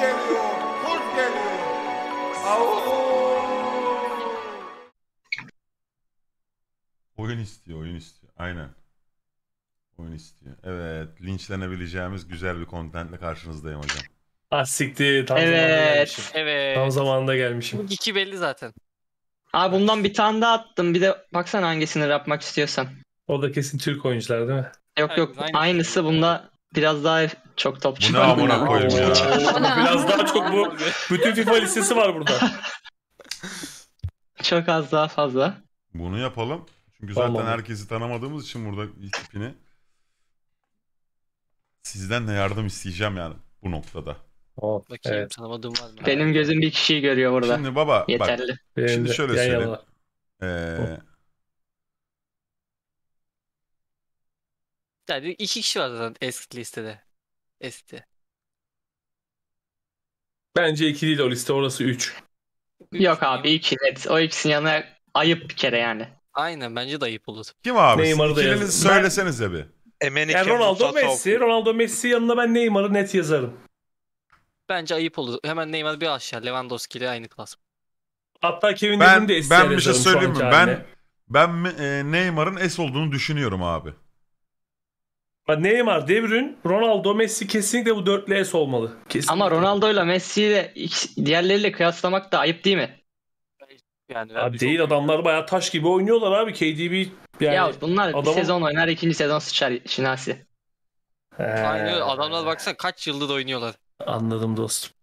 geliyor, kurt geliyor. Au! Oyun istiyor, oyun istiyor. Aynen. Oyun istiyor. Evet, linçlenebileceğimiz güzel bir kontentle karşınızdayım hocam. Ah siktir. Tam zamanında gelmişim. Evet, Tam zamanında gelmişim. iki belli zaten. Abi bundan bir tane daha attım. Bir de baksana hangisini yapmak istiyorsan. O da kesin Türk oyuncular değil mi? Yok yok aynısı bunda biraz daha çok topçu. Bu ne amına koyayım ya. Biraz daha çok bu. Bütün FIFA listesi var burada. Çok az daha fazla. Bunu yapalım. Çünkü zaten Tamam. herkesi tanımadığımız için burada tipini. Sizden de yardım isteyeceğim yani bu noktada. Oh, Bakayım evet. tanımadığım var mı? Benim gözüm bir kişiyi görüyor burada. Şimdi baba bak Yeterli. Benim Şimdi şöyle yan söyleyeyim. yana. Ee, yani iki kişi var zaten eski listede esti. Bence 2 değil o liste orası 3. Yok abi iki net. O ikisinin yanına ayıp bir kere yani. Aynen bence de ayıp olur. Kim abi? Neymar'ı da İkinizi yazın. söylesenize bir. Emenike, Yani Ronaldo Musa, Messi, Ronaldo Messi yanına ben Neymar'ı net yazarım. Bence ayıp olur. Hemen Neymar bir aşağı. Lewandowski ile aynı klas. Hatta Kevin De Ben- Bruyne'yi de ben bir şey yazarım söyleyeyim mi? Ben- Ben e, Neymar'ın S olduğunu düşünüyorum abi. Neymar, De Bruyne, Ronaldo, Messi kesinlikle bu dörtlüye olmalı. Kesinlikle. Ama Messi ile diğerleriyle kıyaslamak da ayıp değil mi? Yani abi değil adamlar bayağı taş gibi oynuyorlar abi KDB yani ya bunlar adamın... bir sezon oynar ikinci sezon sıçar Şinasi. Aynı adamlar baksana kaç yıldır oynuyorlar. Anladım dostum.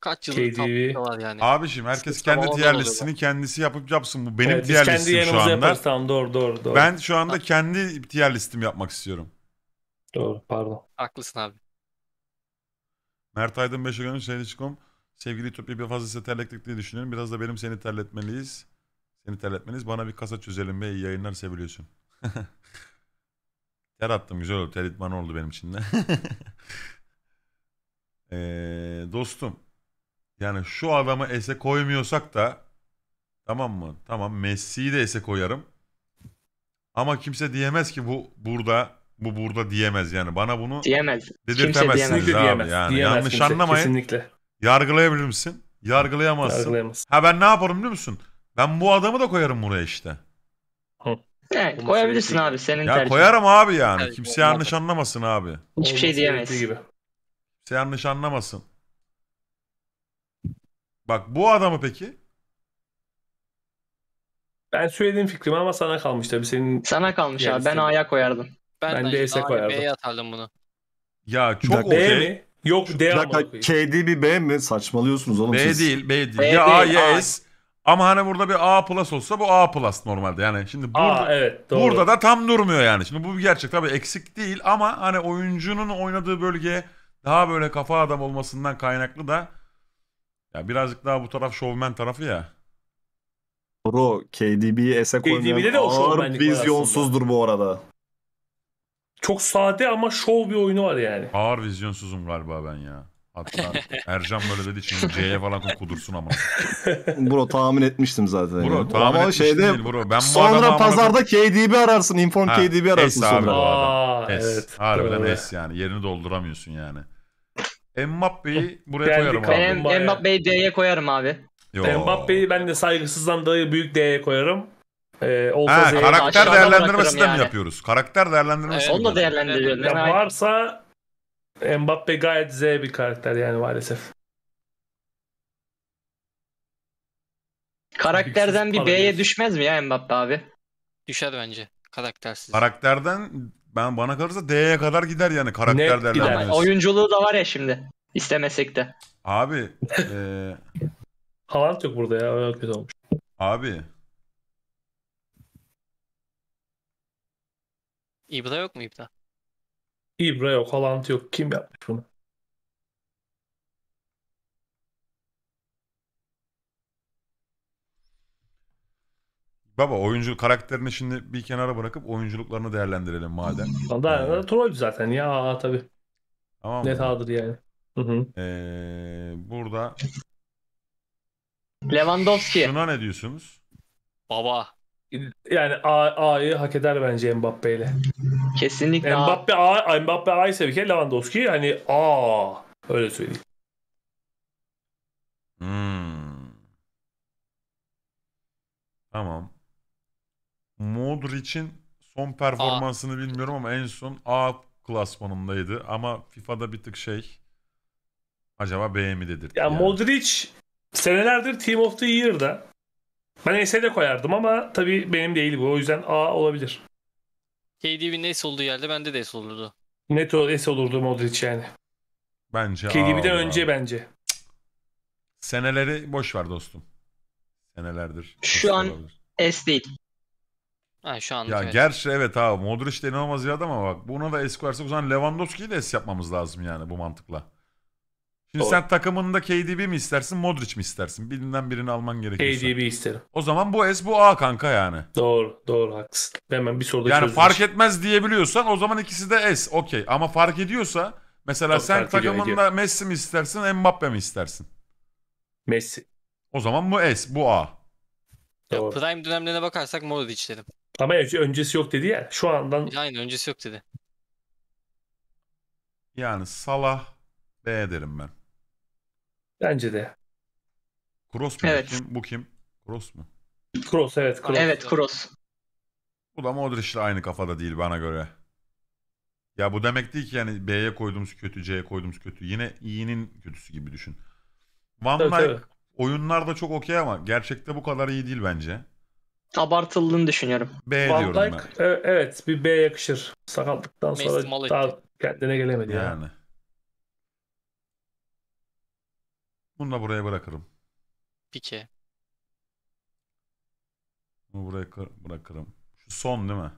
Kaç yıllık KDV. var yani. Abiciğim herkes Sıkıştama kendi tier listini kendisi yapıp yapsın. Bu benim evet, tier listem şu anda. Yaparız, tamam, doğru, doğru, doğru. Ben şu anda kendi tier listemi yapmak istiyorum. Doğru pardon. Haklısın abi. Mert Aydın 5 Seyirci.com Sevgili Ütopya bir fazla terlettik diye düşünüyorum. Biraz da benim seni terletmeliyiz. Seni terletmeniz bana bir kasa çözelim be iyi yayınlar seviliyorsun. Ter attım güzel oldu. Ter oldu benim için de. ee, dostum yani şu adamı ese koymuyorsak da tamam mı? Tamam Messi'yi de ese koyarım. Ama kimse diyemez ki bu burada bu burada diyemez yani. Bana bunu diyemez. dedirtemezsiniz kimse diyemez. abi. Yani diyemez yanlış kimse. anlamayın. Kesinlikle. Yargılayabilir misin? Yargılayamazsın. Yargılayamazsın. Ha ben ne yaparım biliyor musun? Ben bu adamı da koyarım buraya işte. Hı. koyabilirsin abi senin ya tercihin. koyarım abi yani. Evet, Kimse yanlış anlamasın abi. Hiçbir şey diyemez Gibi. Kimse yanlış anlamasın. Bak bu adamı peki? Ben söylediğim fikrim ama sana kalmış tabii senin. Sana kalmış abi. Ben A'ya koyardım. Ben, ben D'ye koyardım. B'ye atardım bunu. Ya çok okey. B mi? Yok D ama. KD bir B mi? Saçmalıyorsunuz oğlum B siz. değil B değil. B ya A ya S. Ama hani burada bir A plus olsa bu A plus normalde yani. Şimdi burada, Aa, evet, doğru. burada da tam durmuyor yani. Şimdi bu bir gerçek tabii eksik değil ama hani oyuncunun oynadığı bölge daha böyle kafa adam olmasından kaynaklı da ya birazcık daha bu taraf şovmen tarafı ya. Bro KDB'yi ese KDB'de de ağır vizyonsuzdur bu arada. Çok sade ama şov bir oyunu var yani. Ağır vizyonsuzum galiba ben ya. Hatta Ercan böyle dedi şimdi C'ye falan kudursun ama. Bro tahmin etmiştim zaten. Bro yani. tahmin Ama etmiştim şeyde değil bro. Ben bu adamı sonra amına- pazarda KDB ararsın. Inform Ha, KDB ararsın abi. sonra. bu adam. Aa, Es. evet. Harbiden Doğru. es yani. Yerini dolduramıyorsun yani. Mbappe'yi buraya Geldi koyarım abi. Ben Bayağı. Mbappe'yi D'ye koyarım abi. Yo. Mbappe'yi ben de saygısızdan dolayı büyük D'ye koyarım. Ee, ha, karakter aşağıdan de mi yani. yapıyoruz? Karakter değerlendirmesi mi Onu da yapıyoruz? değerlendiriyorum. Ya Ben- varsa Mbappe gayet Z bir karakter yani maalesef. Karakterden bir B'ye düşmez mi ya Mbappe abi? Düşer bence. Karaktersiz. Karakterden ben bana kalırsa D'ye kadar gider yani karakter Net Oyunculuğu da var ya şimdi. İstemesek de. Abi eee Haaland yok burada ya. Öyle kötü olmuş. abi İbra yok mu İbra? Ibra yok. Haaland yok. Kim yapmış bunu? Baba oyuncu karakterini şimdi bir kenara bırakıp oyunculuklarını değerlendirelim madem. Valla ee, troll zaten ya aa, tabii. Tamam Net aldır yani. Ee, burada Lewandowski. şuna ne diyorsunuz? Baba. Yani A- A'yı hak eder bence Mbappe ile. Kesinlikle. Mbappe A, Mbappe A'yı seviyor. Lewandowski hani A. Öyle söyleyeyim. Hmm. Tamam. Modric'in son performansını A. bilmiyorum ama en son A klasmanındaydı. Ama FIFA'da bir tık şey acaba B mi dedir? Ya yani. Modric senelerdir Team of the Year'da. Ben S'e de koyardım ama tabii benim değil bu. O yüzden A olabilir. KDB'nin S olduğu yerde bende de S olurdu. Net S olurdu Modric yani. Bence KDB'den önce bence. Seneleri boş ver dostum. Senelerdir. Şu an olabilir. S değil. Ha, şu an Ya evet. gerçi evet ha Modric de inanılmaz bir adam ama bak buna da es koyarsak o zaman Lewandowski'yi de es yapmamız lazım yani bu mantıkla. Şimdi Doğru. sen takımında KDB mi istersin Modric mi istersin? Birinden birini alman gerekiyor. KDB isterim. O zaman bu S bu A kanka yani. Doğru doğru haklısın. Hemen bir soruda Yani çözmüş. fark etmez diyebiliyorsan o zaman ikisi de S okey. Ama fark ediyorsa mesela Tabii sen takımında ediyor. Messi mi istersin Mbappe mi istersin? Messi. O zaman bu S bu A. Ya Prime dönemlerine bakarsak Modric dedim. Ama önce, öncesi yok dedi ya. Şu andan Aynen öncesi yok dedi. Yani Salah B derim ben. bence de. Cross mu? Evet. Kim? Bu kim? Cross mu? Cross evet. Kroos. Evet Kroos. Bu da Modric'le aynı kafada değil bana göre. Ya bu demek değil ki yani B'ye koyduğumuz kötü, C'ye koyduğumuz kötü. Yine iyinin kötüsü gibi düşün. Van Tabii, Dijk tabii. oyunlarda çok okey ama gerçekte bu kadar iyi değil bence abartıldığını düşünüyorum. B Van diyorum Dijk, ben. E, evet bir B yakışır. Sakatlıktan Messi mal sonra etti. daha kendine gelemedi. Yani. Yani. Bunu da buraya bırakırım. Pike. Bunu buraya bırakırım. Şu son değil mi?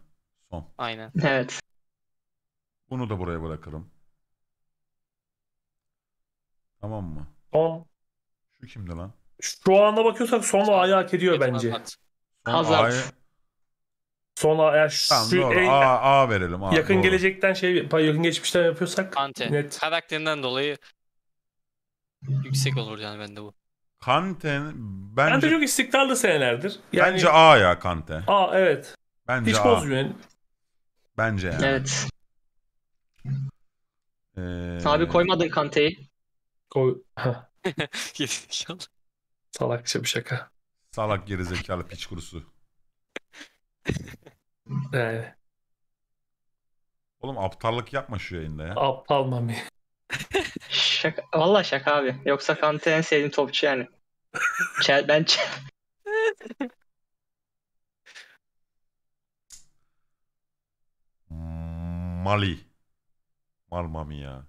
Son. Aynen. Evet. Bunu da buraya bırakırım. Tamam mı? Son, Şu kimdi lan? şu ana bakıyorsak sonla ayağı hak ediyor bence. Edward Hazard. A'yı... Son A, yani şu şey- doğru. A, A verelim. A, yakın doğru. gelecekten şey, yakın geçmişten yapıyorsak Kante. net. Karakterinden dolayı yüksek olur yani bende bu. Kante bence... Kante çok istikrarlı senelerdir. Yani... Bence A ya Kante. A evet. Bence Hiç A. bozmuyor yani. Bence yani. Evet. Ee... Abi koymadın Kante'yi. Koy. Salakça bir şaka. Salak gerizekalı piç kurusu. Ee, Oğlum aptallık yapma şu yayında ya. aptal mami. Şaka, valla şaka abi. Yoksa Kanté en sevdiğim topçu yani. Çel, ben Çel, hmm, Mali. Mal Malmami ya.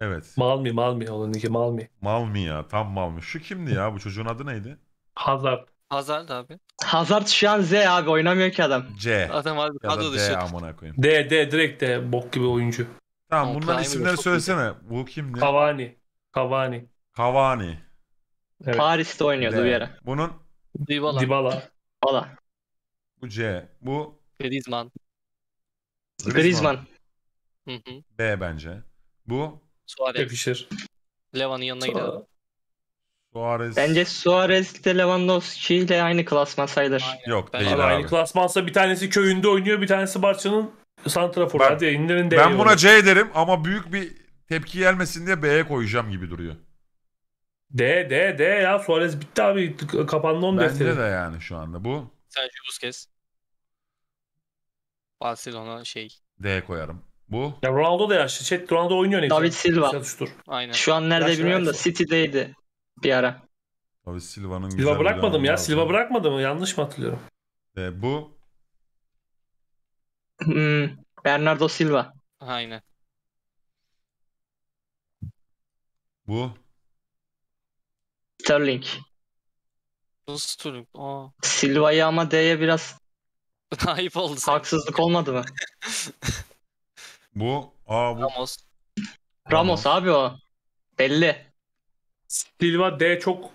Evet. Mal mi mal mi onun iki mal mi? Malmi ya tam mal mı. Şu kimdi ya bu çocuğun adı neydi? Hazard. Hazard abi. Hazard şu an Z abi oynamıyor ki adam. C. Adam abi ya kadro da D şey amına koyayım. D D direkt D bok gibi oyuncu. Tamam Ama bunların Prime isimleri çok söylesene. Bu kimdi? Cavani. Cavani. Cavani. Evet. Paris'te oynuyordu D. bir ara. Bunun Dybala. Dybala. Valla. bu C. Bu Griezmann. Griezmann. Griezmann. B bence. Bu Suarez. Yakışır. Levan'ın yanına gider. Suarez. Bence Suarez de Lewandowski ile aynı klasman sayılır. Aynen. Yok ben değil abi. Aynı klasmansa bir tanesi köyünde oynuyor bir tanesi Barça'nın Santrafor. Ben, Ben buna olur. C derim ama büyük bir tepki gelmesin diye B'ye koyacağım gibi duruyor. D, D, D ya Suarez bitti abi. Kapandı 10 defteri. Bence de yani şu anda bu. Sergio Busquets. Barcelona şey. D koyarım. Bu. Ya Ronaldo da yaşlı. Chat Ronaldo oynuyor neyse. David Silva. Aynen. Şu an nerede yaşlı bilmiyorum da City'deydi. Bir ara. Abi Silva'nın Silva bırakmadım ya? Lazım. Silva bırakmadı mı? Yanlış mı hatırlıyorum? E, bu Hmm, Bernardo Silva. Aynen. Bu Sterling. Bu Sterling. Aa. Silva'yı ama D'ye biraz ayıp oldu. haksızlık olmadı mı? bu aa bu Ramos. Ramos abi o. Belli. Silva D çok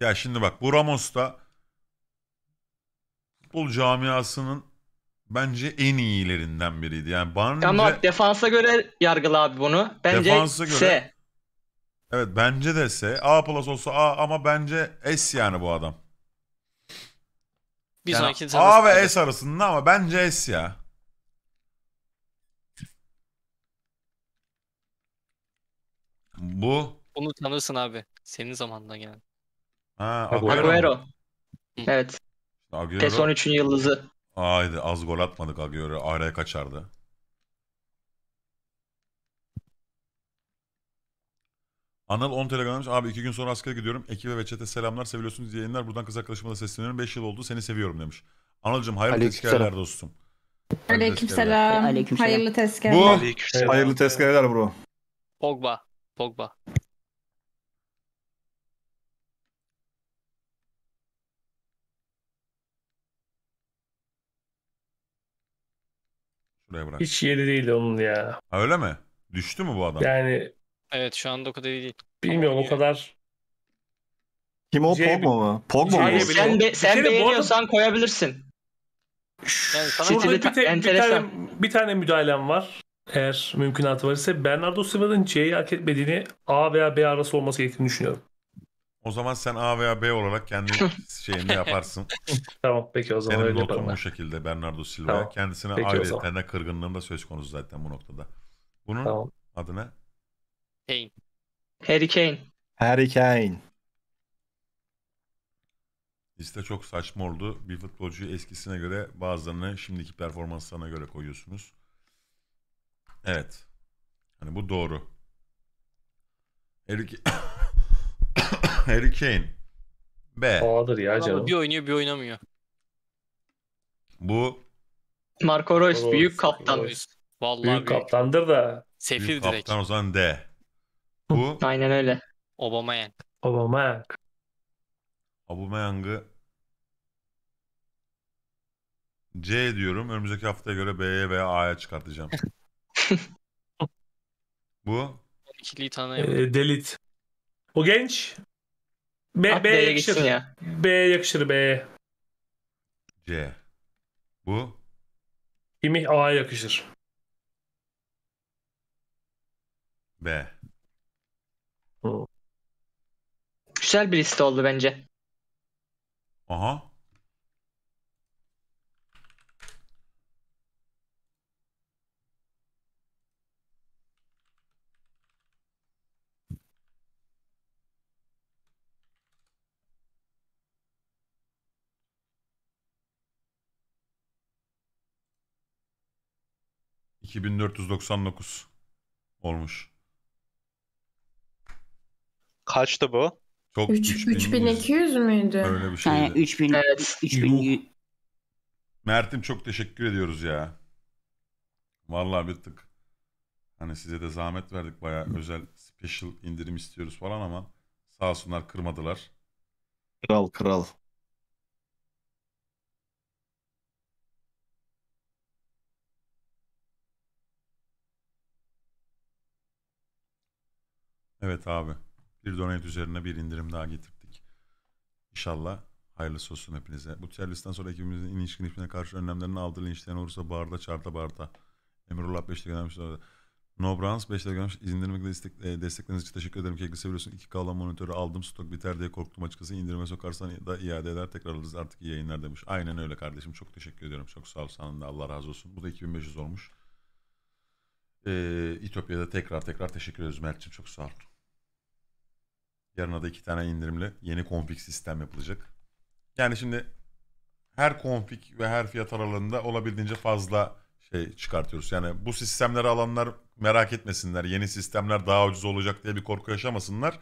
Ya şimdi bak bu Ramos da futbol camiasının bence en iyilerinden biriydi. Yani bence Ama defansa göre yargıla abi bunu. Bence defansa göre, S. Evet bence de S. A plus olsa A ama bence S yani bu adam. Bir yani A ve S arasında ama bence S ya. Bu. Bunu tanırsın abi. Senin zamanında yani. Ha, Agüero. Agüero. Evet. Agüero. PES 13'ün yıldızı. Haydi az gol atmadık Agüero. Araya kaçardı. Anıl 10 telegram abi iki gün sonra askere gidiyorum. Ekibe ve çete selamlar. Seviyorsunuz yayınlar. Buradan kız arkadaşıma da sesleniyorum. 5 yıl oldu. Seni seviyorum demiş. Anılcım hayırlı tezkereler dostum. Aleykümselam. Aleykümselam. Hayırlı tezkereler. Bu hayırlı tezkereler bro. Pogba. Pogba. Şuraya bırak. Hiç yeri değil onun ya. Ha, öyle mi? Düştü mü bu adam? Yani Evet şu anda o kadar iyi değil. bilmiyorum o kadar. Kim o Şey- Pogba mı? Pogba mı? Şey- sen be, Bir sen kere beğeniyorsan koyabilirsen koyabilirsin. Yani sana Burada bir, te- bir tane bir tane müdahalem var eğer mümkünatı var ise Bernardo Silva'nın C'yi hak etmediğini A veya B arası olması gerektiğini düşünüyorum. O zaman sen A veya B olarak kendi şeyini yaparsın. tamam peki o zaman Benim öyle yaparım. bu şekilde Bernardo Silva'ya. Tamam. Kendisine ayrıyetten kırgınlığım da söz konusu zaten bu noktada. Bunun tamam. adı ne? Harry Kane. Harry Kane. Liste çok saçma oldu. Bir futbolcuyu eskisine göre bazılarını şimdiki performanslarına göre koyuyorsunuz. Evet. Hani bu doğru. Harry, Harry Kane. B. Doğadır ya canım. Bir oynuyor bir oynamıyor. Bu Marco Reus büyük Reus, kaptan. Vallahi Büyük büyük. kaptandır da Sefil büyük direkt. kaptan o zaman D. Bu Aynen öyle. Aubameyang. Obama Aubameyang'ı C diyorum. Önümüzdeki haftaya göre B'ye veya A'ya çıkartacağım. Bu? 12'liyi tanıyamadım. E, ee, delete. O genç. B, ah, B B'ye yakışır. Ya. B'ye yakışır b C. Bu? İmih A'ya yakışır. B. Güzel bir liste oldu bence. Aha. 2499 olmuş. Kaçtı bu? Çok 3, 3200 müydü? Öyle bir şeydi. Yani 3000, evet. 3000... Mert'im çok teşekkür ediyoruz ya. Vallahi bir tık. Hani size de zahmet verdik bayağı özel special indirim istiyoruz falan ama sağ olsunlar kırmadılar. Kral kral. Evet abi. Bir donate üzerine bir indirim daha getirdik. İnşallah hayırlısı olsun hepinize. Bu tier listten sonra ekibimizin ilişkin hükmüne karşı önlemlerini aldığı linçleyen olursa barda çarda barda. Emrullah 5'te göndermiş. No Browns 5'te göndermiş. İzindirmekle istek, e, destekleriniz için teşekkür ederim. Kekli seviyorsun. 2K olan monitörü aldım. Stok biter diye korktum açıkçası. İndirime sokarsan da iade eder. Tekrar alırız artık iyi yayınlar demiş. Aynen öyle kardeşim. Çok teşekkür ediyorum. Çok sağ ol. Sana da Allah razı olsun. Bu da 2500 olmuş. Ee, İtopya'da tekrar tekrar teşekkür ederiz Mert'ciğim. Çok sağ olun. Yarına da iki tane indirimli yeni konfig sistem yapılacak. Yani şimdi her konfig ve her fiyat aralığında olabildiğince fazla şey çıkartıyoruz. Yani bu sistemleri alanlar merak etmesinler. Yeni sistemler daha ucuz olacak diye bir korku yaşamasınlar.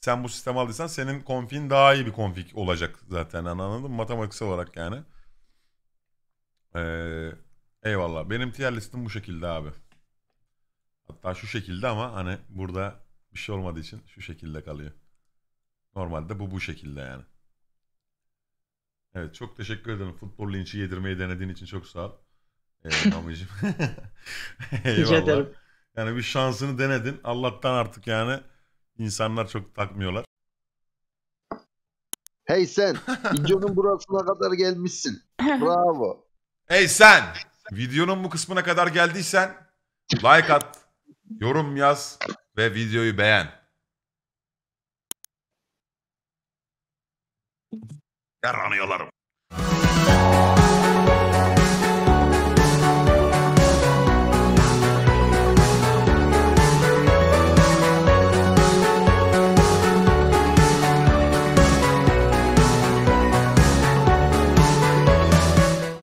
Sen bu sistem aldıysan senin konfigin daha iyi bir konfig olacak zaten anladın mı? Matematiksel olarak yani. Ee, eyvallah. Benim tier listim bu şekilde abi. Hatta şu şekilde ama hani burada bir şey olmadığı için şu şekilde kalıyor. Normalde bu bu şekilde yani. Evet çok teşekkür ederim. Futbol linçi yedirmeyi denediğin için çok sağ ol. Ee, amicim. Eyvallah. Yani bir şansını denedin. Allah'tan artık yani insanlar çok takmıyorlar. Hey sen, videonun burasına kadar gelmişsin. Bravo. Hey sen, videonun bu kısmına kadar geldiysen like at, yorum yaz, ve videoyu beğen. Yaranıyorlarım.